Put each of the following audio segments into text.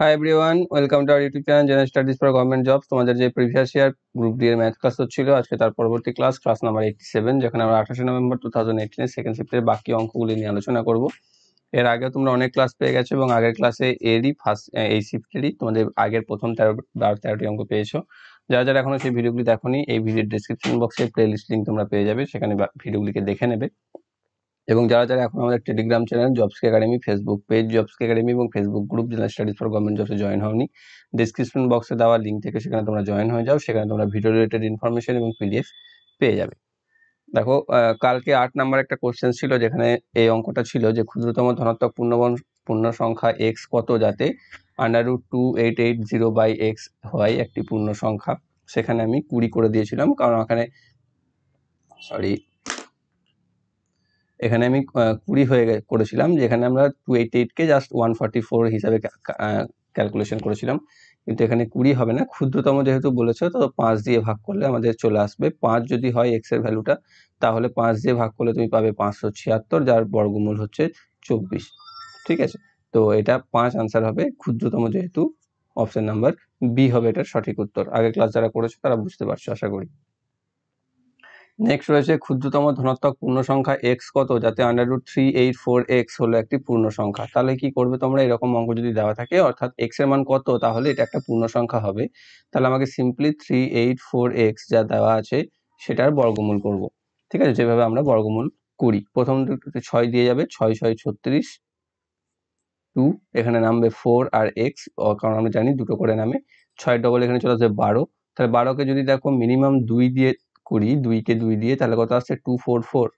high everyone welcome to our YouTube channel general studies for government jobs তোমাদের যে previous year group D এর math class হচ্ছিল আজকে তার পরবর্তী class class number eighty seven যেখানে আমরা আঠাশে নভেম্বর টু থাউজেন্ড এইটিনের সেকেন্ড শিফটের বাকি অঙ্কগুলি নিয়ে আলোচনা করব এর আগে তোমরা অনেক ক্লাস পেয়ে গেছো এবং আগের ক্লাসে এরই ফার্স্ট এই শিফটেরই তোমাদের আগের প্রথম তেরো বারো তেরোটি অঙ্ক পেয়েছো যারা যারা এখনো সেই ভিডিওগুলি দেখোনি এই ভিডিওর ডিসক্রিপশন বক্সে প্লে লিস্ট লিঙ্ক তোমরা পেয়ে যাবে সেখানে ভিডিওগুলিকে দেখে নেবে এবং যারা যারা এখন আমাদের Telegram channel jobs academy Facebook page jobs academy এবং Facebook group general studies for government জবসে জয়েন হওনি ডিসক্রিপশন বক্সে দেওয়া লিঙ্ক থেকে সেখানে তোমরা জয়েন হয়ে যাও সেখানে তোমরা ভিডিও রিলেটেড ইনফরমেশন এবং পিডিএফ পেয়ে যাবে দেখো কালকে আট নাম্বার একটা কোশ্চেন ছিল যেখানে এই অঙ্কটা ছিল যে ক্ষুদ্রতম ধনাত্মক পূর্ণবন পূর্ণ সংখ্যা এক্স কত যাতে under root two eight eight zero by X হয় একটি পূর্ণ সংখ্যা সেখানে আমি কুড়ি করে দিয়েছিলাম কারণ ওখানে সরি এখানে আমি কুড়ি হয়ে করেছিলাম যেখানে আমরা টু এইটি এইটকে জাস্ট ওয়ান ফর্টি ফোর হিসাবে ক্যালকুলেশন করেছিলাম কিন্তু এখানে কুড়ি হবে না ক্ষুদ্রতম যেহেতু বলেছে তো পাঁচ দিয়ে ভাগ করলে আমাদের চলে আসবে পাঁচ যদি হয় এক্সের ভ্যালুটা তাহলে পাঁচ দিয়ে ভাগ করলে তুমি পাবে পাঁচশো ছিয়াত্তর যার বর্গমূল হচ্ছে চব্বিশ ঠিক আছে তো এটা পাঁচ আনসার হবে ক্ষুদ্রতম যেহেতু অপশন নাম্বার বি হবে এটার সঠিক উত্তর আগের ক্লাস যারা করেছো তারা বুঝতে পারছো আশা করি নেক্সট রয়েছে ক্ষুদ্রতম ধনাত্মক পূর্ণ সংখ্যা এক্স কত যাতে under root three eight four X হলো একটি পূর্ণ সংখ্যা তাহলে কি করবে তোমরা এরকম অঙ্ক যদি দেওয়া থাকে অর্থাৎ এক্স এর মান কত তাহলে এটা একটা পূর্ণ সংখ্যা হবে তাহলে আমাকে simply three eight four X যা দেওয়া আছে সেটার বর্গমূল করব ঠিক আছে যেভাবে আমরা বর্গমূল করি প্রথম দুটোতে ছয় দিয়ে যাবে ছয় ছয় ছত্রিশ টু এখানে নামবে ফোর আর এক্স কারণ আমরা জানি দুটো করে নামে ছয় ডবল এখানে চলে আসবে বারো তাহলে বারোকে যদি দেখো মিনিমাম দুই দিয়ে করি দুইকে দুই দিয়ে তাহলে কত আসছে টু ফোর ফোর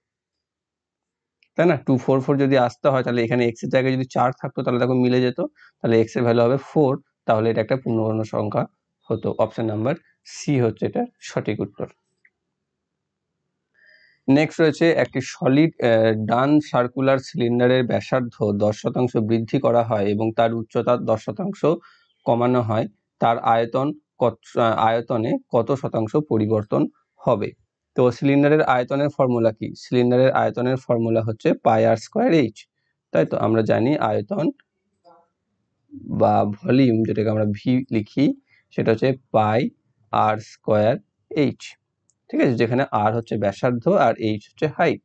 তাই না টু ফোর ফোর যদি আসতে হয় তাহলে এখানে এক্সের জায়গায় যদি চার থাকতো তাহলে দেখো মিলে যেত তাহলে এক্সের ভ্যালু হবে ফোর তাহলে এটা একটা পূর্ণবর্ণ সংখ্যা হতো অপশন নাম্বার সি হচ্ছে এটা সঠিক উত্তর নেক্সট রয়েছে একটি সলিড ডান সার্কুলার সিলিন্ডারের ব্যাসার্ধ দশ শতাংশ বৃদ্ধি করা হয় এবং তার উচ্চতা দশ শতাংশ কমানো হয় তার আয়তন কত আয়তনে কত শতাংশ পরিবর্তন হবে তো সিলিন্ডারের আয়তনের ফর্মুলা কি সিলিন্ডারের আয়তনের ফর্মুলা হচ্ছে পাই আর স্কোয়ার এইচ তাই তো আমরা জানি আয়তন বা ভলিউম যেটাকে আমরা ভি লিখি সেটা হচ্ছে পাই আর স্কোয়ার এইচ ঠিক আছে যেখানে আর হচ্ছে ব্যাসার্ধ আর এইচ হচ্ছে হাইট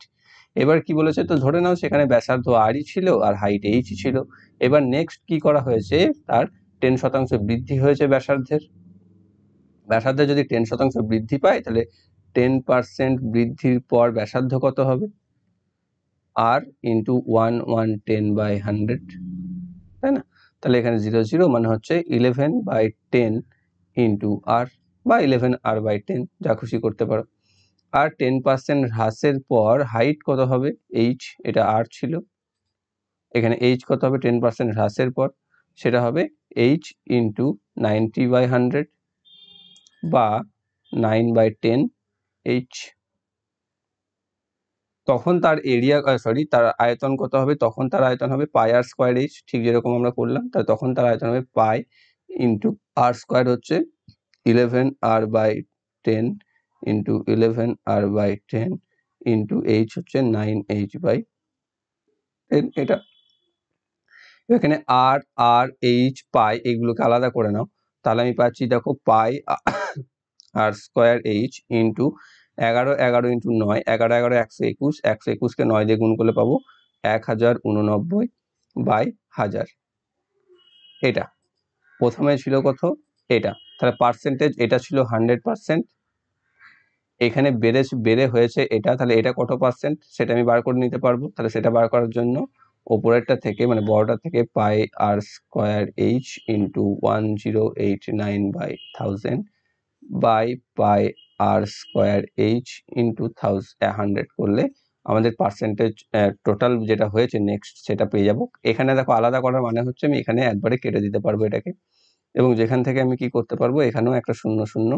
এবার কি বলেছে তো ধরে নাও সেখানে ব্যাসার্ধ আরই ছিল আর হাইট এইচই ছিল এবার নেক্সট কি করা হয়েছে তার টেন শতাংশ বৃদ্ধি হয়েছে ব্যাসার্ধের ব্যাসার্ধে যদি টেন শতাংশ বৃদ্ধি পায় তাহলে টেন পার্সেন্ট বৃদ্ধির পর ব্যাসার্ধ কত হবে R into one one ten by hundred তাই না তাহলে এখানে জিরো জিরো মানে হচ্ছে eleven by ten into R বা ইলেভেন আর বাই টেন যা খুশি করতে পারো আর টেন পার্সেন্ট হ্রাসের পর হাইট কত হবে এইচ এটা আর ছিল এখানে এইচ কত হবে টেন পার্সেন্ট হ্রাসের পর সেটা হবে H into ninety by hundred বা নাইন বাই টেন এইচ তখন তার এরিয়া সরি তার আয়তন কত হবে তখন তার আয়তন হবে পাই আর স্কোয়ার এইচ ঠিক যেরকম আমরা করলাম তাই তখন তার আয়তন হবে পাই ইন্টু আর স্কোয়ার হচ্ছে eleven R by ten into eleven R by ten into H হচ্ছে নাইন এইচ বাই এটা এখানে আর আর এইচ পাই এগুলোকে আলাদা করে নাও তাহলে আমি পাচ্ছি দেখো pi R square H into এগারো এগারো ইন্টু নয় এগারো এগারো একশো একুশ একশো একুশকে নয় দিয়ে গুণ করলে পাবো এক হাজার উননব্বই বাই হাজার এটা প্রথমে ছিল কত এটা তাহলে পার্সেন্টেজ এটা ছিল হান্ড্রেড পার্সেন্ট এখানে বেড়ে বেড়ে হয়েছে এটা তাহলে এটা কত পার্সেন্ট সেটা আমি বার করে নিতে পারবো তাহলে সেটা বার করার জন্য ওপরেরটা থেকে মানে বড়টা থেকে pi R square H into one zero eight nine by thousand by pi R square H into থাউজ হান্ড্রেড করলে আমাদের পার্সেন্টেজ টোটাল যেটা হয়েছে নেক্সট সেটা পেয়ে যাব এখানে দেখো আলাদা করার মানে হচ্ছে আমি এখানে একবারে কেটে দিতে পারবো এটাকে এবং যেখান থেকে আমি কি করতে পারবো এখানেও একটা শূন্য শূন্য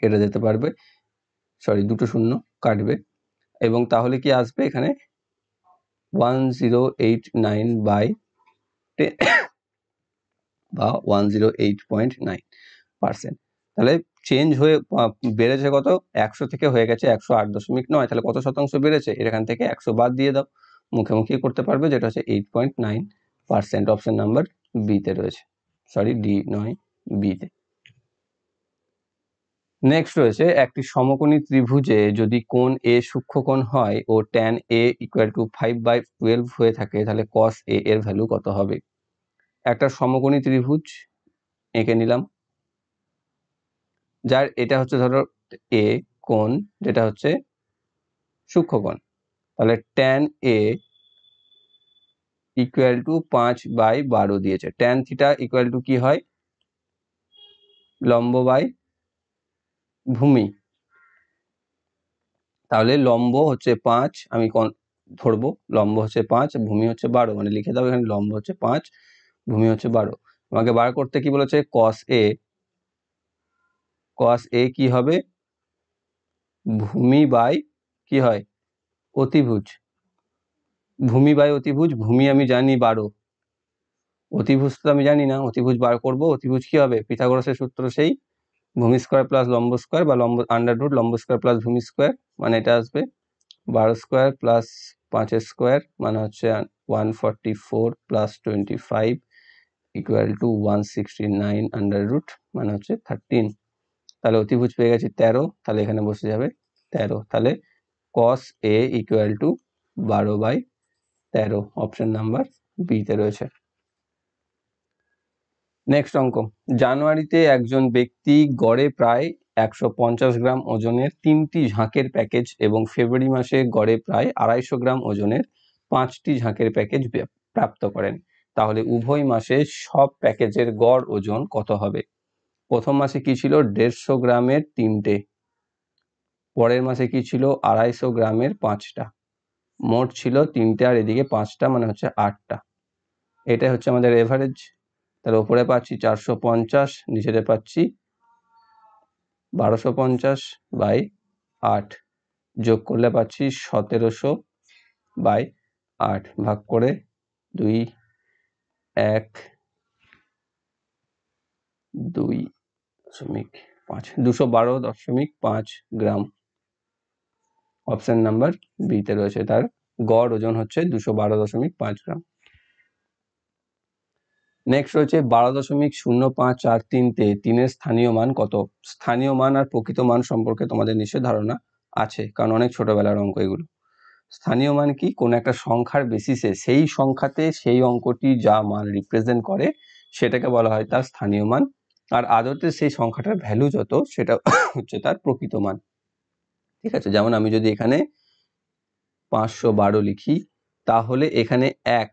কেটে যেতে পারবে সরি দুটো শূন্য কাটবে এবং তাহলে কি আসবে এখানে one zero eight nine by বা one zero eight point nine percent তাহলে চেঞ্জ হয়ে বেড়েছে কত একশো থেকে হয়ে গেছে একশো আট দশমিক নয় তাহলে কত শতাংশ বেড়েছে এখান থেকে একশো বাদ দিয়ে দাও মুখোমুখি করতে পারবে যেটা হচ্ছে eight point nine percent option number বিতে রয়েছে সরি ডি নয় বিতে নেক্সট রয়েছে একটি সমকোণী ত্রিভুজে যদি কোন এ সূক্ষ্মকোণ হয় ও tan A equal to five by twelve হয়ে থাকে তাহলে কস এ এর ভ্যালু কত হবে একটা সমকোণী ত্রিভুজ এঁকে নিলাম যার এটা হচ্ছে ধরো এ কোণ যেটা হচ্ছে সূক্ষ্মকোণ তাহলে ট্যান এ ইকুয়াল টু পাঁচ বাই বারো দিয়েছে ট্যান থিটা ইকুয়াল টু কি হয় লম্ব বাই ভূমি তাহলে লম্ব হচ্ছে পাঁচ আমি ধরবো লম্ব হচ্ছে পাঁচ ভূমি হচ্ছে বারো মানে লিখে দাও এখানে লম্ব হচ্ছে পাঁচ ভূমি হচ্ছে বারো আমাকে বার করতে কি বলেছে কস এ কস এ কি হবে ভূমি বাই কি হয় অতিভুজ ভূমি বাই অতিভুজ ভূমি আমি জানি বারো অতিভুজ তো আমি জানি না অতিভুজ বার করব অতিভুজ কি হবে পিথাগোরাসের সূত্র সেই ভূমি স্কোয়ার প্লাস লম্ব স্কোয়ার বা লম্ব আন্ডার রুট লম্ব স্কোয়ার প্লাস ভূমি স্কোয়ার মানে এটা আসবে বারো স্কোয়ার প্লাস পাঁচের স্কোয়ার মানে হচ্ছে one forty four plus twenty five equal to one sixty nine under root মানে হচ্ছে থার্টিন তাহলে অতিভুজ পেয়ে গেছি তেরো তাহলে এখানে বসে যাবে তেরো তাহলে কস এ ইকুয়াল টু বারো বাই তেরো অপশন নাম্বার বিতে রয়েছে নেক্সট অঙ্ক জানুয়ারিতে একজন ব্যক্তি গড়ে প্রায় একশো পঞ্চাশ গ্রাম ওজনের তিনটি ঝাঁকের প্যাকেজ এবং ফেব্রুয়ারি মাসে গড়ে প্রায় আড়াইশো গ্রাম ওজনের পাঁচটি ঝাঁকের প্যাকেজ প্রাপ্ত করেন তাহলে উভয় মাসে সব প্যাকেজের গড় ওজন কত হবে প্রথম মাসে কি ছিল দেড়শো গ্রামের তিনটে পরের মাসে কি ছিল আড়াইশো গ্রামের পাঁচটা মোট ছিল তিনটে আর এদিকে পাঁচটা মানে হচ্ছে আটটা এটাই হচ্ছে আমাদের এভারেজ তার ওপরে পাচ্ছি চারশো পঞ্চাশ নিচেতে পাচ্ছি বারোশো পঞ্চাশ বাই আট যোগ করলে পাচ্ছি সতেরোশো বাই আট ভাগ করে দুই এক দুই দশমিক পাঁচ দুশো বারো দশমিক পাঁচ গ্রাম অপশান নাম্বার বিতে রয়েছে তার গড় ওজন হচ্ছে দুশো বারো দশমিক পাঁচ গ্রাম নেক্সট রয়েছে বারো দশমিক শূন্য পাঁচ চার তিন তিনের স্থানীয় মান কত স্থানীয় মান আর প্রকৃত মান সম্পর্কে তোমাদের নিশ্চয় ধারণা আছে কারণ অনেক ছোটবেলার অঙ্ক এগুলো স্থানীয় মান কি কোনো একটা সংখ্যার বেসিসে সেই সংখ্যাতে সেই অঙ্কটি যা মান রিপ্রেজেন্ট করে সেটাকে বলা হয় তার স্থানীয় মান আর আদতে সেই সংখ্যাটার ভ্যালু যত সেটা হচ্ছে তার প্রকৃত মান ঠিক আছে যেমন আমি যদি এখানে পাঁচশো বারো লিখি তাহলে এখানে এক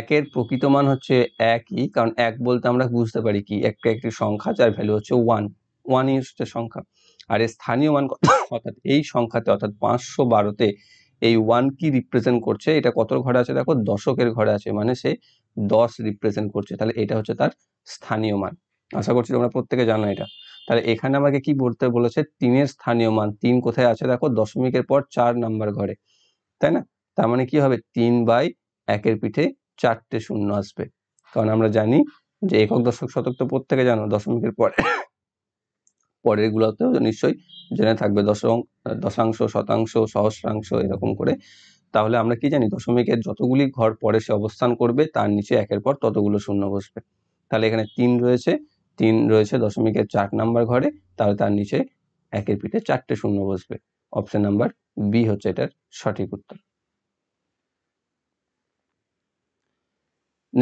একের প্রকৃত মান হচ্ছে একই কারণ এক বলতে আমরা বুঝতে পারি কি একটা একটি সংখ্যা যার ভ্যালু হচ্ছে ওয়ান ওয়ান ইউসের সংখ্যা আর এর স্থানীয় মান অর্থাৎ এই সংখ্যাতে অর্থাৎ পাঁচশো বারোতে এই ওয়ান কি রিপ্রেজেন্ট করছে এটা কত ঘরে আছে দেখো দশকের ঘরে আছে মানে সে দশ রিপ্রেজেন্ট করছে তাহলে এটা হচ্ছে তার স্থানীয় মান আশা করছি তোমরা প্রত্যেকে জানো এটা তাহলে এখানে আমাকে কি বলতে বলেছে তিনের স্থানীয় মান তিন কোথায় আছে দেখো দশমিকের পর চার নাম্বার ঘরে তাই না তার মানে কি হবে তিন বাই একের পিঠে চারটে শূন্য আসবে কারণ আমরা জানি যে একক দশক শতক তো প্রত্যেকে জানো দশমিকের পরে পরের গুলোতেও নিশ্চয়ই জেনে থাকবে দশম দশাংশ শতাংশ সহস্রাংশ এরকম করে তাহলে আমরা কি জানি দশমিকের যতগুলি ঘর পরে সে অবস্থান করবে তার নিচে একের পর ততগুলো শূন্য বসবে তাহলে এখানে তিন রয়েছে তিন রয়েছে দশমিকের চার নাম্বার ঘরে তাহলে তার নিচে একের পিঠে চারটে শূন্য বসবে অপশন নাম্বার বি হচ্ছে এটার সঠিক উত্তর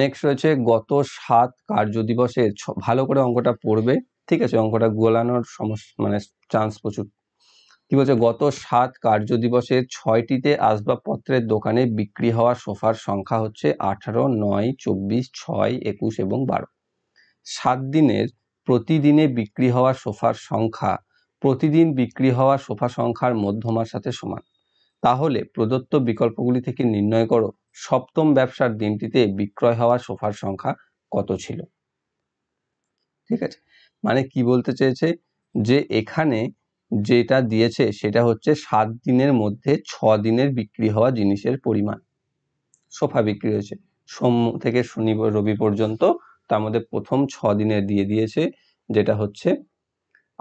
নেক্সট রয়েছে গত সাত কার্য দিবসে ভালো করে অঙ্কটা পড়বে ঠিক আছে অঙ্কটা গোলানোর সমস্যা মানে চান্স প্রচুর কি বলছে গত সাত কার্য দিবসে ছয়টিতে আসবাবপত্রের দোকানে বিক্রি হওয়া সোফার সংখ্যা হচ্ছে আঠারো নয় চব্বিশ ছয় একুশ এবং বারো সাত দিনের প্রতিদিনে বিক্রি হওয়া সোফার সংখ্যা প্রতিদিন বিক্রি হওয়া সোফা সংখ্যার মধ্যমার সাথে সমান তাহলে প্রদত্ত বিকল্পগুলি থেকে নির্ণয় করো সপ্তম ব্যবসার দিনটিতে বিক্রয় হওয়া সোফার সংখ্যা কত ছিল ঠিক আছে মানে কি বলতে চেয়েছে যে এখানে যেটা দিয়েছে সেটা হচ্ছে সাত দিনের মধ্যে ছ দিনের বিক্রি হওয়া জিনিসের পরিমাণ সোফা বিক্রি হয়েছে সোম থেকে শনি রবি পর্যন্ত তার মধ্যে প্রথম ছ দিনের দিয়ে দিয়েছে যেটা হচ্ছে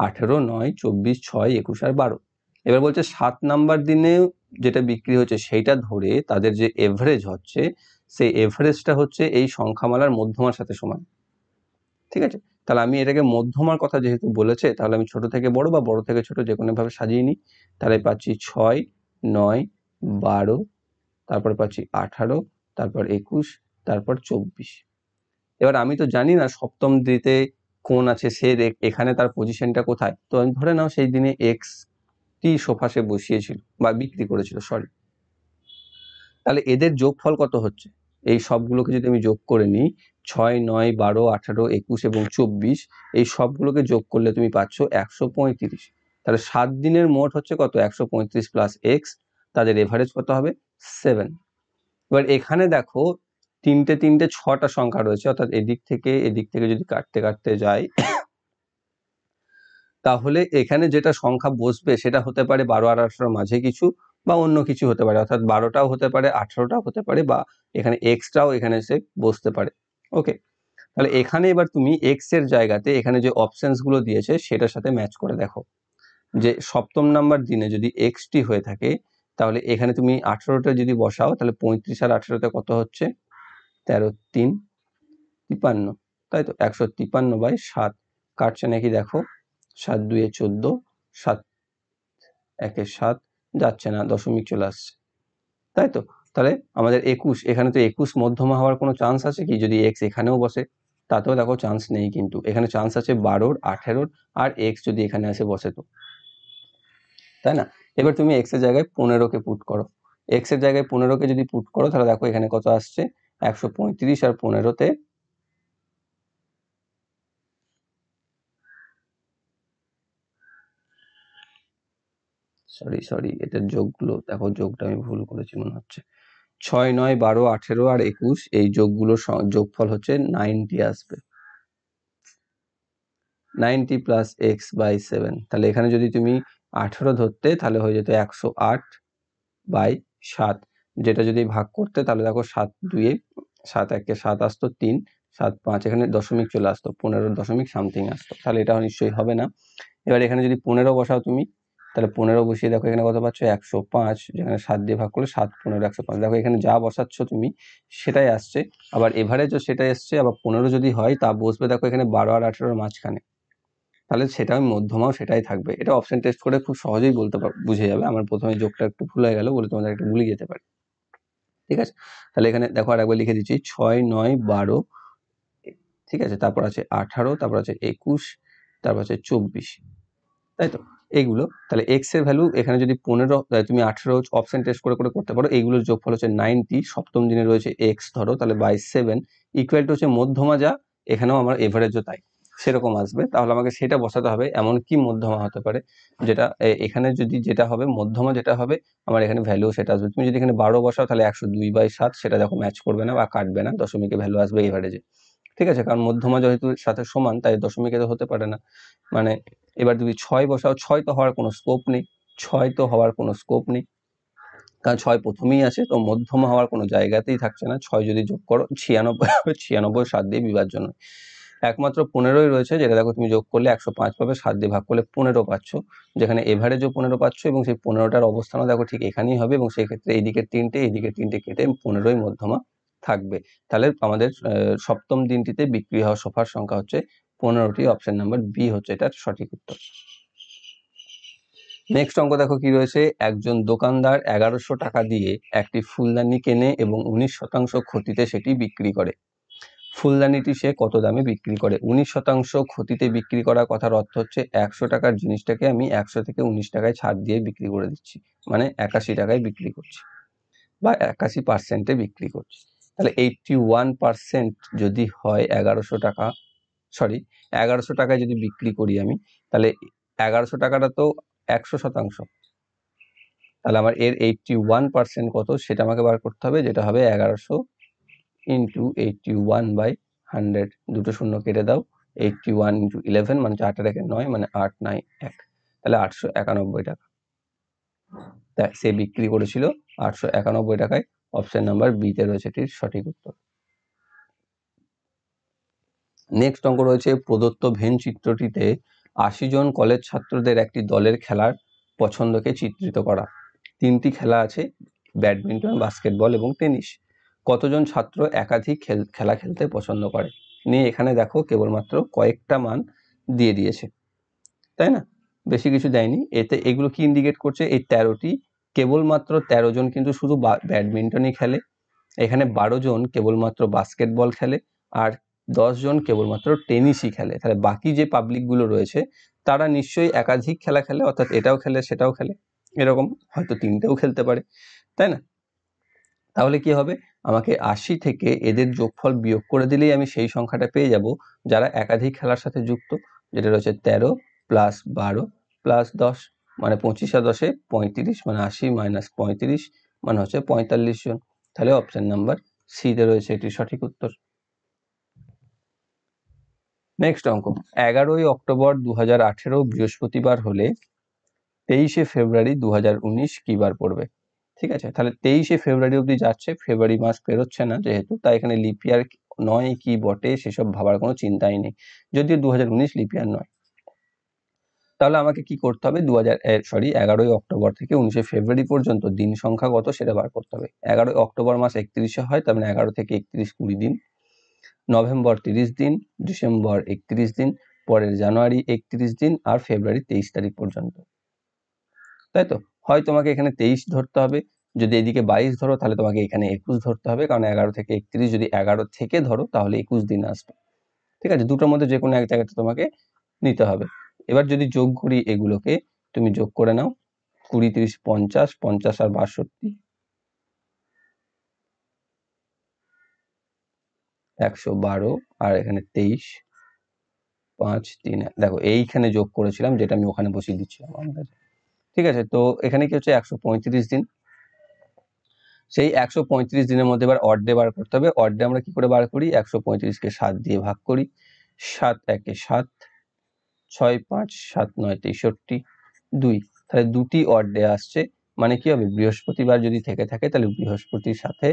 আঠেরো নয় চব্বিশ ছয় একুশ আর বারো এবার বলছে সাত নাম্বার দিনে যেটা বিক্রি হচ্ছে সেইটা ধরে তাদের যে এভারেজ হচ্ছে সেই এভারেজটা হচ্ছে এই সংখ্যামালার মধ্যমার সাথে সমান ঠিক আছে তাহলে আমি এটাকে মধ্যমার কথা যেহেতু বলেছে তাহলে আমি ছোট থেকে বড় বা বড় থেকে ছোট যে কোনোভাবে সাজিয়ে নিই তাহলে পাচ্ছি ছয় নয় বারো তারপর পাচ্ছি আঠারো তারপর একুশ তারপর চব্বিশ এবার আমি তো জানি না সপ্তম দিতে কোন আছে সে এখানে তার পজিশনটা কোথায় তো আমি ধরে নাও সেই দিনে এক্স টি সোফা সে বসিয়েছিল বা বিক্রি করেছিল সরি তাহলে এদের যোগফল কত হচ্ছে এই সবগুলোকে যদি আমি যোগ করে নিই ছয় নয় বারো আঠারো একুশ এবং চব্বিশ এই সবগুলোকে যোগ করলে তুমি পাচ্ছ একশো পঁয়ত্রিশ তাহলে সাত দিনের মোট হচ্ছে কত একশো পঁয়ত্রিশ প্লাস এক্স তাদের এভারেজ কত হবে সেভেন এবার এখানে দেখো তিনটে তিনটে ছটা সংখ্যা রয়েছে অর্থাৎ এদিক থেকে এদিক থেকে যদি কাটতে কাটতে যাই তাহলে এখানে যেটা সংখ্যা বসবে সেটা হতে পারে বারো আর আঠারোর মাঝে কিছু বা অন্য কিছু হতে পারে অর্থাৎ বারোটাও হতে পারে আঠারোটাও হতে পারে বা এখানে এক্সটাও এখানে সে বসতে পারে ওকে তাহলে এখানে এবার তুমি এক্স এর জায়গাতে এখানে যে অপশানসগুলো দিয়েছে সেটার সাথে ম্যাচ করে দেখো যে সপ্তম নাম্বার দিনে যদি এক্সটি হয়ে থাকে তাহলে এখানে তুমি আঠেরোটা যদি বসাও তাহলে পঁয়ত্রিশ আর আঠেরোতে কত হচ্ছে তেরো তিন তিপান্ন তাই তো একশো তিপান্ন বাই সাত কাটছে নাকি দেখো সাত দুয়ে চোদ্দ সাত একে সাত যাচ্ছে না দশমিক চলে আসছে তাই তো তাহলে আমাদের একুশ এখানে তো একুশ মধ্যমা হওয়ার কোনো চান্স আছে কি যদি এক্স এখানেও বসে তাতেও দেখো চান্স নেই কিন্তু এখানে চান্স আছে বারোর আঠেরোর আর এক্স যদি এখানে আসে বসে তো তাই না এবার তুমি এক্সের জায়গায় পনেরোকে পুট করো এক্সের জায়গায় পনেরোকে যদি পুট করো তাহলে দেখো এখানে কত আসছে একশো পঁয়ত্রিশ আর পনেরোতে সরি সরি এটার যোগগুলো দেখো যোগটা আমি ভুল করেছি মনে হচ্ছে ছয় নয় বারো আঠেরো আর একুশ এই যোগগুলোর যোগফল হচ্ছে নাইনটি আসবে ninety plus X by seven তাহলে এখানে যদি তুমি আঠেরো ধরতে তাহলে হয়ে যেত একশো আট বাই সাত যেটা যদি ভাগ করতে তাহলে দেখো সাত দুয়ে সাত একে সাত আসতো তিন সাত পাঁচ এখানে দশমিক চলে আসতো পনেরো দশমিক সামথিং আসতো তাহলে এটা নিশ্চয়ই হবে না এবার এখানে যদি পনেরো বসাও তুমি তাহলে পনেরো বসিয়ে দেখো এখানে কত পাচ্ছ একশো পাঁচ যেখানে সাত দিয়ে ভাগ করলে সাত পনেরো একশো পাঁচ দেখো এখানে যা বসাচ্ছ তুমি সেটাই আসছে আবার এভারেজও সেটাই এসছে আবার পনেরো যদি হয় তা বসবে দেখো এখানে বারো আর আঠেরোর মাঝখানে তাহলে সেটা মধ্যমাও সেটাই থাকবে এটা অপশন টেস্ট করে খুব সহজেই বলতে পার বুঝে যাবে আমার প্রথমে যোগটা একটু ভুল হয়ে গেলো বলে তোমাদের একটু ভুলে যেতে পারি ঠিক আছে তাহলে এখানে দেখো আর একবার লিখে দিচ্ছি ছয় নয় বারো ঠিক আছে তারপর আছে আঠারো তারপর আছে একুশ তারপর আছে চব্বিশ তাই তো এইগুলো তাহলে এক্স এর ভ্যালু এখানে যদি পনেরো তুমি আঠেরো অপশন টেস্ট করে করে করতে পারো এইগুলোর যোগফল হচ্ছে নাইনটি সপ্তম দিনে রয়েছে এক্স ধরো তাহলে বাই সেভেন ইকুয়াল টু হচ্ছে মধ্যমা যা এখানেও আমার এভারেজও তাই সেরকম আসবে তাহলে আমাকে সেটা বসাতে হবে এমন কি মধ্যমা হতে পারে যেটা এখানে যদি যেটা হবে মধ্যমা যেটা হবে আমার এখানে ভ্যালু সেটা আসবে তুমি যদি এখানে বারো বসাও তাহলে একশো দুই বাই সাত সেটা দেখো ম্যাচ করবে না বা কাটবে না দশমিকে ভ্যালু আসবে এভারেজে ঠিক আছে কারণ মধ্যমা যেহেতু সাথে সমান তাই দশমিকে তো হতে পারে না মানে এবার যদি ছয় বসাও ছয় তো হওয়ার কোনো স্কোপ নেই ছয় তো হওয়ার কোনো স্কোপ নেই কারণ ছয় প্রথমেই আছে তো মধ্যমা হওয়ার কোনো জায়গাতেই থাকছে না ছয় যদি যোগ করো ছিয়ানব্বই হবে ছিয়ানব্বই সাত দিয়ে বিভাজন একমাত্র পনেরোই রয়েছে যেটা দেখো তুমি যোগ করলে একশো পাঁচ পাবে সাত দিয়ে ভাগ করলে পনেরো পাচ্ছ যেখানে এভারেজও পনেরো পাচ্ছ এবং সেই পনেরোটার অবস্থানও দেখো ঠিক এখানেই হবে এবং সেই ক্ষেত্রে এইদিকে তিনটে এইদিকে তিনটে কেটে পনেরোই মধ্যমা থাকবে তাহলে আমাদের সপ্তম দিনটিতে বিক্রি হওয়া সোফার সংখ্যা হচ্ছে পনেরোটি অপশন নাম্বার বি হচ্ছে এটার সঠিক উত্তর নেক্সট অঙ্ক দেখো কি রয়েছে একজন দোকানদার এগারোশো টাকা দিয়ে একটি ফুলদানি কেনে এবং উনিশ শতাংশ ক্ষতিতে সেটি বিক্রি করে ফুলদানিটি সে কত দামে বিক্রি করে উনিশ শতাংশ ক্ষতিতে বিক্রি করা কথার অর্থ হচ্ছে একশো টাকার জিনিসটাকে আমি একশো থেকে উনিশ টাকায় ছাড় দিয়ে বিক্রি করে দিচ্ছি মানে একাশি টাকায় বিক্রি করছি বা একাশি পার্সেন্টে বিক্রি করছি তাহলে এইটটি ওয়ান পার্সেন্ট যদি হয় এগারোশো টাকা সরি এগারোশো টাকায় যদি বিক্রি করি আমি তাহলে এগারোশো টাকাটা তো একশো শতাংশ তাহলে আমার এর এইটটি ওয়ান পার্সেন্ট কত সেটা আমাকে বার করতে হবে যেটা হবে এগারোশো into eighty one by hundred দুটো শূন্য কেটে দাও এইটটি ওয়ান ইন্টু ইলেভেন মানে চারটা রেখে নয় মানে আট নয় এক তাহলে আটশো একানব্বই টাকা তাই সে বিক্রি করেছিল আটশো একানব্বই টাকায় অপশন নাম্বার বিতে রয়েছে এটির সঠিক উত্তর নেক্সট অঙ্ক রয়েছে প্রদত্ত ভেন চিত্রটিতে আশি জন কলেজ ছাত্রদের একটি দলের খেলার পছন্দকে চিত্রিত করা তিনটি খেলা আছে ব্যাডমিন্টন বাস্কেটবল এবং টেনিস কতজন ছাত্র একাধিক খেলা খেলতে পছন্দ করে নিয়ে এখানে দেখো কেবলমাত্র কয়েকটা মান দিয়ে দিয়েছে তাই না বেশি কিছু দেয়নি এতে এগুলো কি ইন্ডিকেট করছে এই তেরোটি কেবলমাত্র তেরো জন কিন্তু শুধু ব্যাডমিন্টনই খেলে এখানে বারো জন কেবলমাত্র বাস্কেটবল খেলে আর জন কেবলমাত্র টেনিসই খেলে তাহলে বাকি যে পাবলিকগুলো রয়েছে তারা নিশ্চয়ই একাধিক খেলা খেলে অর্থাৎ এটাও খেলে সেটাও খেলে এরকম হয়তো তিনটেও খেলতে পারে তাই না তাহলে কি হবে আমাকে আশি থেকে এদের যোগফল বিয়োগ করে দিলেই আমি সেই সংখ্যাটা পেয়ে যাব যারা একাধিক খেলার সাথে যুক্ত যেটা রয়েছে তেরো প্লাস বারো প্লাস দশ মানে পঁচিশ আর দশে পঁয়ত্রিশ মানে আশি মাইনাস পঁয়ত্রিশ মানে হচ্ছে পঁয়তাল্লিশ জন তাহলে অপশান নাম্বার সিতে রয়েছে এটি সঠিক উত্তর নেক্সট অঙ্ক এগারোই অক্টোবর দু হাজার আঠেরো বৃহস্পতিবার হলে তেইশে ফেব্রুয়ারি দু হাজার উনিশ কী বার পড়বে ঠিক আছে তাহলে তেইশে ফেব্রুয়ারি অব্দি যাচ্ছে ফেব্রুয়ারি মাস পেরোচ্ছে না যেহেতু তাই এখানে লিপিয়ার নয় কি বটে সেসব ভাবার কোনো চিন্তাই নেই যদিও দু হাজার উনিশ লিপিয়ার নয় তাহলে আমাকে কি করতে হবে দু সরি এগারোই অক্টোবর থেকে উনিশে ফেব্রুয়ারি পর্যন্ত দিন সংখ্যা কত সেটা বার করতে হবে এগারোই অক্টোবর মাস একত্রিশে হয় তার মানে এগারো থেকে একত্রিশ কুড়ি দিন নভেম্বর তিরিশ দিন ডিসেম্বর একত্রিশ দিন পরের জানুয়ারি একত্রিশ দিন আর ফেব্রুয়ারি তেইশ তারিখ পর্যন্ত তাই তো হয় তোমাকে এখানে তেইশ ধরতে হবে যদি এদিকে বাইশ ধরো তাহলে তোমাকে এখানে একুশ ধরতে হবে কারণ এগারো থেকে একত্রিশ যদি এগারো থেকে ধরো তাহলে একুশ দিন আসবে ঠিক আছে দুটোর মধ্যে যে কোনো এক জায়গাতে তোমাকে নিতে হবে এবার যদি যোগ করি এগুলোকে তুমি যোগ করে নাও কুড়ি তিরিশ পঞ্চাশ পঞ্চাশ আর বাষট্টি একশো বারো আর এখানে তেইশ পাঁচ তিন দেখো এইখানে যোগ করেছিলাম যেটা আমি ওখানে বসিয়ে দিচ্ছিলাম কাছে ঠিক আছে তো এখানে কি হচ্ছে একশো দিন সেই একশো দিনের মধ্যে এবার অর্ডে বার করতে হবে অর্ডে আমরা কি করে বার করি একশো পঁয়ত্রিশকে সাত দিয়ে ভাগ করি সাত একে সাত ছয় পাঁচ সাত নয় তেষট্টি দুই তাহলে দুটি অর্ডে আসছে মানে কি হবে বৃহস্পতিবার যদি থেকে থাকে তাহলে বৃহস্পতির সাথে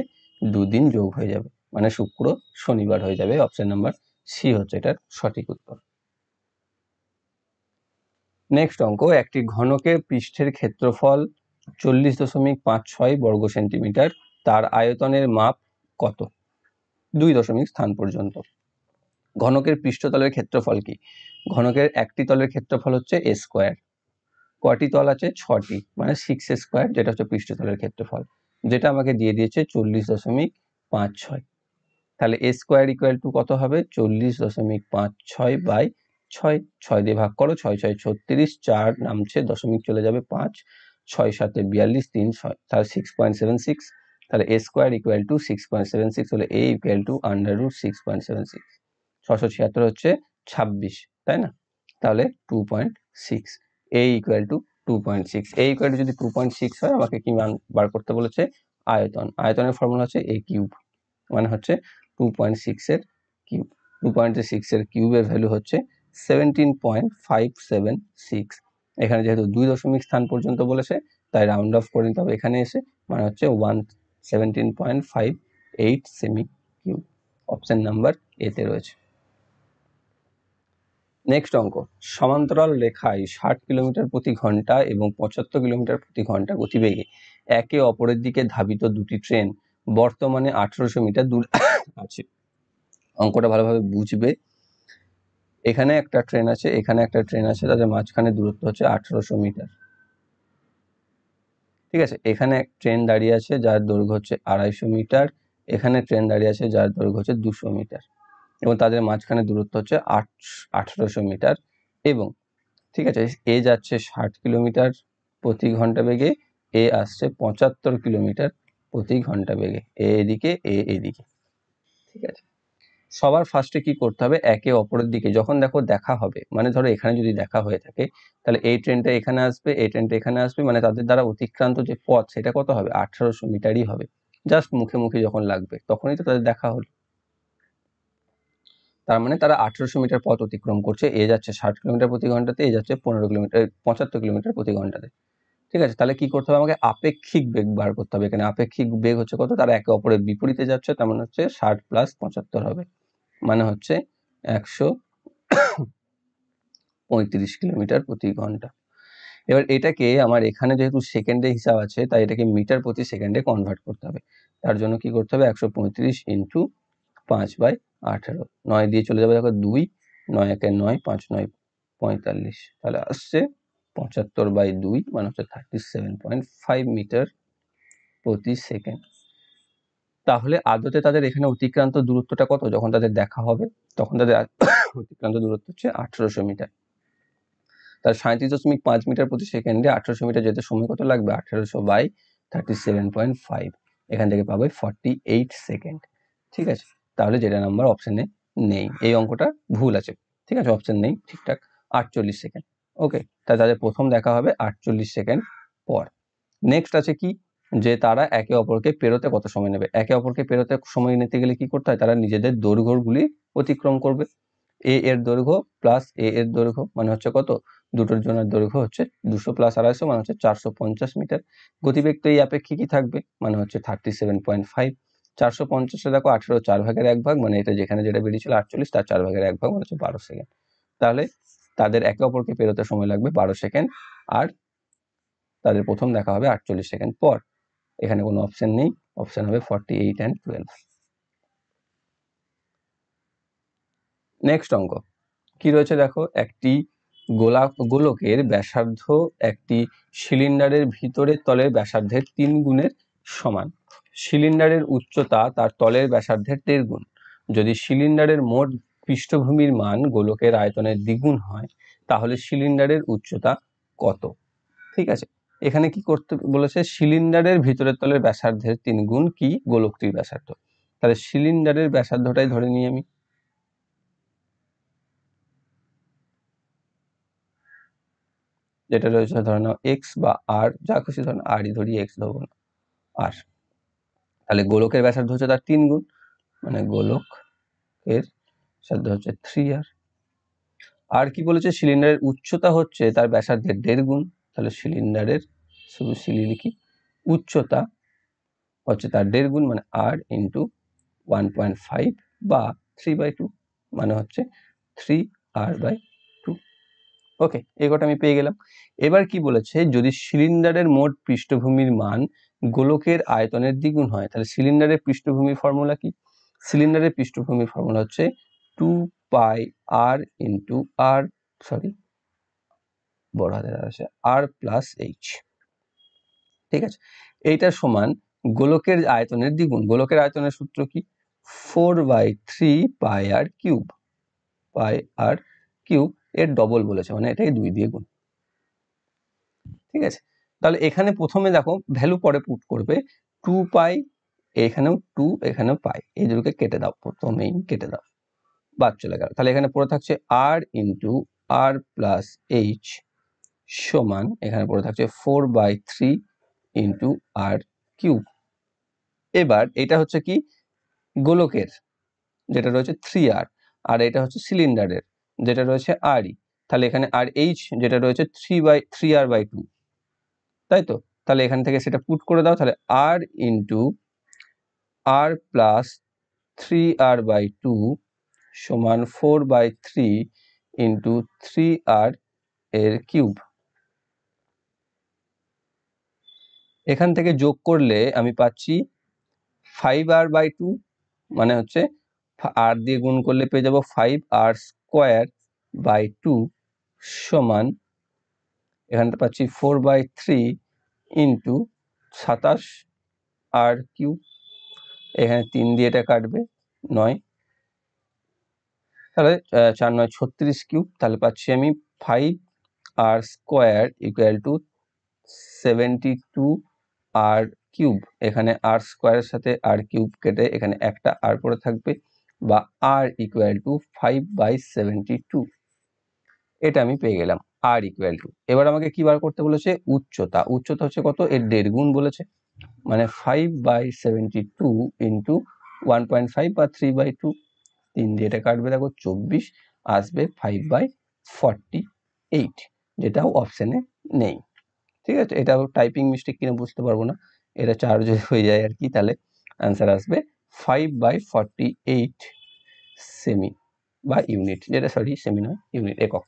দুদিন যোগ হয়ে যাবে মানে শুক্র শনিবার হয়ে যাবে অপশন নাম্বার সি হচ্ছে এটার সঠিক উত্তর নেক্সট অঙ্ক একটি ঘনকের পৃষ্ঠের ক্ষেত্রফল চল্লিশ দশমিক পাঁচ ছয় বর্গ সেন্টিমিটার তার আয়তনের মাপ কত দুই দশমিক স্থান পর্যন্ত ঘনকের পৃষ্ঠতলের ক্ষেত্রফল কি ঘনকের একটি তলের ক্ষেত্রফল হচ্ছে এ স্কোয়ার কটি তল আছে ছটি মানে সিক্স স্কোয়ার যেটা হচ্ছে পৃষ্ঠতলের ক্ষেত্রফল যেটা আমাকে দিয়ে দিয়েছে চল্লিশ দশমিক পাঁচ ছয় তাহলে এ স্কোয়ার ইকুয়াল টু কত হবে চল্লিশ দশমিক পাঁচ ছয় বাই ছয় ছয় দিয়ে ভাগ করো ছয় ছয় ছত্রিশ চার নামছে দশমিক চলে যাবে পাঁচ ছয় সাতে বিয়াল্লিশ তিন ছয় তাহলে সিক্স পয়েন্ট সেভেন সিক্স তাহলে A square equal to six point seven six হলে A equal to under root six point seven six ছশো ছিয়াত্তর হচ্ছে ছাব্বিশ তাই না তাহলে two point six A equal to two point six A equal to যদি টু পয়েন্ট সিক্স হয় আমাকে কি মান বার করতে বলেছে আয়তন আয়তনের ফর্মুলা হচ্ছে এ কিউব মানে হচ্ছে টু পয়েন্ট সিক্সের কিউব টু পয়েন্ট সিক্সের কিউবের ভ্যালু হচ্ছে seventeen point five seven six এখানে যেহেতু দুই দশমিক স্থান পর্যন্ত বলেছে তাই রাউন্ড অফ করে নিতে হবে এখানে এসে মানে হচ্ছে one seventeen point five eight cm কিউ অপশান নাম্বার এতে রয়েছে নেক্সট অঙ্ক সমান্তরাল রেখায় ষাট কিলোমিটার প্রতি ঘন্টা এবং পঁচাত্তর কিলোমিটার প্রতি ঘন্টা গতিবেগে একে অপরের দিকে ধাবিত দুটি ট্রেন বর্তমানে আঠেরোশো মিটার দূর আছে অঙ্কটা ভালোভাবে বুঝবে এখানে একটা ট্রেন আছে এখানে একটা ট্রেন আছে তাদের মাঝখানে দূরত্ব হচ্ছে আঠেরোশো মিটার ঠিক আছে এখানে এক ট্রেন দাঁড়িয়ে আছে যার দৈর্ঘ্য হচ্ছে আড়াইশো মিটার এখানে ট্রেন দাঁড়িয়ে আছে যার দৈর্ঘ্য হচ্ছে দুশো মিটার এবং তাদের মাঝখানে দূরত্ব হচ্ছে আট আঠেরোশো মিটার এবং ঠিক আছে এ যাচ্ছে ষাট কিলোমিটার প্রতি ঘন্টা বেগে এ আসছে পঁচাত্তর কিলোমিটার প্রতি ঘন্টা বেগে এ এদিকে এ এদিকে ঠিক আছে সবার ফার্স্টে কি করতে হবে একে অপরের দিকে যখন দেখো দেখা হবে মানে ধরো এখানে যদি দেখা হয়ে থাকে তাহলে এই ট্রেনটা এখানে আসবে এই ট্রেনটা এখানে আসবে মানে তাদের দ্বারা অতিক্রান্ত যে পথ সেটা কত হবে আঠারোশো মিটারই হবে জাস্ট মুখে মুখে যখন লাগবে তখনই তো তাদের দেখা হলো তার মানে তারা আঠারোশো মিটার পথ অতিক্রম করছে এ যাচ্ছে ষাট কিলোমিটার প্রতি ঘন্টাতে এ যাচ্ছে পনেরো কিলোমিটার পঁচাত্তর কিলোমিটার প্রতি ঘন্টাতে ঠিক আছে তাহলে কি করতে হবে আমাকে আপেক্ষিক বেগ বার করতে হবে এখানে আপেক্ষিক বেগ হচ্ছে কত তারা একে অপরের বিপরীতে যাচ্ছে তেমন মানে হচ্ছে ষাট প্লাস পঁচাত্তর হবে মানে হচ্ছে একশো পঁয়ত্রিশ কিলোমিটার প্রতি ঘন্টা এবার এটাকে আমার এখানে যেহেতু সেকেন্ডে হিসাব আছে তাই এটাকে মিটার প্রতি সেকেন্ডে কনভার্ট করতে হবে তার জন্য কি করতে হবে একশো পঁয়ত্রিশ ইন্টু পাঁচ বাই আঠেরো নয় দিয়ে চলে যাবে দেখো দুই নয় একে নয় পাঁচ নয় পঁয়তাল্লিশ তাহলে আসছে পঁচাত্তর বাই দুই মানে হচ্ছে thirty seven point five metre প্রতি সেকেন্ড তাহলে আদতে তাদের এখানে অতিক্রান্ত দূরত্বটা কত যখন তাদের দেখা হবে তখন তাদের অতিক্রান্ত দূরত্ব হচ্ছে আঠেরোশো মিটার তার সাঁত্রিশ দশমিক পাঁচ মিটার প্রতি সেকেন্ডে আঠেরোশো মিটার যেতে সময় কত লাগবে আঠেরোশো by thirty seven point five এখান থেকে পাবে ফর্টি এইট সেকেন্ড ঠিক আছে তাহলে যেটা নাম্বার অপশানে নেই এই অঙ্কটা ভুল আছে ঠিক আছে অপশান নেই ঠিকঠাক আটচল্লিশ সেকেন্ড ওকে তাই তাদের প্রথম দেখা হবে আটচল্লিশ সেকেন্ড পর নেক্সট আছে কি যে তারা একে অপরকে পেরোতে কত সময় নেবে একে অপরকে পেরোতে সময় নিতে গেলে কি করতে হয় তারা নিজেদের দৈর্ঘ্যগুলি অতিক্রম করবে এ এর দৈর্ঘ্য প্লাস এ এর দৈর্ঘ্য মানে হচ্ছে কত দুটোর জনের দৈর্ঘ্য হচ্ছে দুশো প্লাস আড়াইশো মানে হচ্ছে চারশো পঞ্চাশ মিটার গতিবেগ তো এই আপেক্ষিকই থাকবে মানে হচ্ছে থার্টি সেভেন পয়েন্ট ফাইভ চারশো পঞ্চাশে দেখো আঠেরো চার ভাগের এক ভাগ মানে এটা যেখানে যেটা বেরিয়েছিল আটচল্লিশ তার চার ভাগের এক ভাগ মানে হচ্ছে বারো সেকেন্ড তাহলে তাদের একে অপরকে পেরোতে সময় লাগবে বারো সেকেন্ড আর তাদের প্রথম দেখা হবে আটচল্লিশ সেকেন্ড পর এখানে কোনো অপশান নেই অপশান হবে forty eight and twelve next অঙ্ক কি রয়েছে দেখো একটি গোলা গোলকের ব্যাসার্ধ একটি সিলিন্ডারের ভিতরের তলের ব্যাসার্ধের তিন গুণের সমান সিলিন্ডারের উচ্চতা তার তলের ব্যাসার্ধের দেড় গুণ যদি সিলিন্ডারের মোট পৃষ্ঠভূমির মান গোলকের আয়তনের দ্বিগুণ হয় তাহলে সিলিন্ডারের উচ্চতা কত ঠিক আছে এখানে কি করতে বলেছে সিলিন্ডারের ভিতরের তলের ব্যাসার্ধের তিন গুণ কি গোলকটির ব্যাসার্ধ তাহলে সিলিন্ডারের ব্যাসার্ধটাই ধরে নিই আমি যেটা রয়েছে ধরে নাও এক্স বা আর যা খুশি ধরে আরই ধরি এক্স ধরবো না আর তাহলে গোলকের ব্যাসার্ধ হচ্ছে তার তিন গুণ মানে গোলক এর সাধ্য হচ্ছে থ্রি আর আর কি বলেছে সিলিন্ডারের উচ্চতা হচ্ছে তার ব্যাসার্ধের দেড় গুণ তাহলে সিলিন্ডারের শুধু সিলি লিখি উচ্চতা হচ্ছে তার দেড় গুণ মানে R into one point five বা থ্রি বাই টু মানে হচ্ছে three R by two okay এই কটা আমি পেয়ে গেলাম এবার কি বলেছে যদি সিলিন্ডারের মোট পৃষ্ঠভূমির মান গোলকের আয়তনের দ্বিগুণ হয় তাহলে সিলিন্ডারের পৃষ্ঠভূমি ফর্মুলা কি সিলিন্ডারের পৃষ্ঠভূমি ফর্মুলা হচ্ছে two pi R into R sorry বড় হাতের আছে আর প্লাস এইচ ঠিক আছে এইটা সমান গোলকের আয়তনের দ্বিগুণ গোলকের আয়তনের সূত্র কি four by three pi R cube pi R cube এর ডবল বলেছে মানে এটাই দুই দিয়ে গুণ ঠিক আছে তাহলে এখানে প্রথমে দেখো ভ্যালু পরে পুট করবে টু পাই এখানেও টু এখানেও পাই এই দুটোকে কেটে দাও প্রথমেই কেটে দাও বাদ চলে গেল তাহলে এখানে পড়ে থাকছে R into R plus H সমান এখানে পড়ে থাকছে four by three into R cube এবার এটা হচ্ছে কি গোলকের যেটা রয়েছে থ্রি আর আর এটা হচ্ছে সিলিন্ডারের যেটা রয়েছে আরই তাহলে এখানে আর এইচ যেটা রয়েছে three by three R by two তাই তো তাহলে এখান থেকে সেটা পুট করে দাও তাহলে R into R plus three R by two সমান four by three into three R এর কিউব এখান থেকে যোগ করলে আমি পাচ্ছি ফাইভ আর বাই টু মানে হচ্ছে আর দিয়ে গুণ করলে পেয়ে যাব five R square by two সমান এখানটা পাচ্ছি ফোর বাই থ্রি ইন্টু সাতাশ আর কিউ এখানে তিন দিয়ে এটা কাটবে নয় তাহলে চার নয় ছত্রিশ কিউব তাহলে পাচ্ছি আমি five R square equal to seventy two R cube এখানে আর স্কোয়ারের সাথে আর কিউব কেটে এখানে একটা আর করে থাকবে বা R equal to five by seventy two এটা আমি পেয়ে গেলাম আর ইকুয়াল টু এবার আমাকে কি বার করতে বলেছে উচ্চতা উচ্চতা হচ্ছে কত এর দেড় গুণ বলেছে মানে five by seventy two into one point five বা থ্রি বাই টু তিন দিয়ে এটা কাটবে দেখো চব্বিশ আসবে ফাইভ বাই ফর্টি এইট যেটাও অপশানে নেই ঠিক আছে এটা টাইপিং মিস্টেক কিনা বুঝতে পারবো না এটা চার যদি হয়ে যায় আর কি তাহলে অ্যান্সার আসবে five by forty eight semi বা ইউনিট যেটা সরি সেমি না ইউনিট একক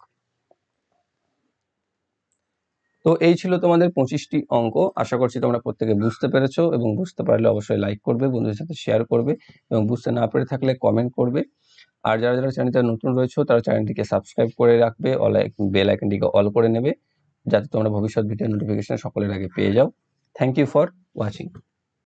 তো এই ছিল তোমাদের পঁচিশটি অঙ্ক আশা করছি তোমরা প্রত্যেকে বুঝতে পেরেছো এবং বুঝতে পারলে অবশ্যই লাইক করবে বন্ধুদের সাথে শেয়ার করবে এবং বুঝতে না পেরে থাকলে কমেন্ট করবে আর যারা যারা চ্যানেলটা নতুন রয়েছে তারা চ্যানেলটিকে সাবস্ক্রাইব করে রাখবে অল বেল আইকনটিকে অল করে নেবে যাতে তোমরা ভবিষ্যৎ ভিডিও নোটিফিকেশন সকলের আগে পেয়ে যাও থ্যাংক ইউ ফর ওয়াচিং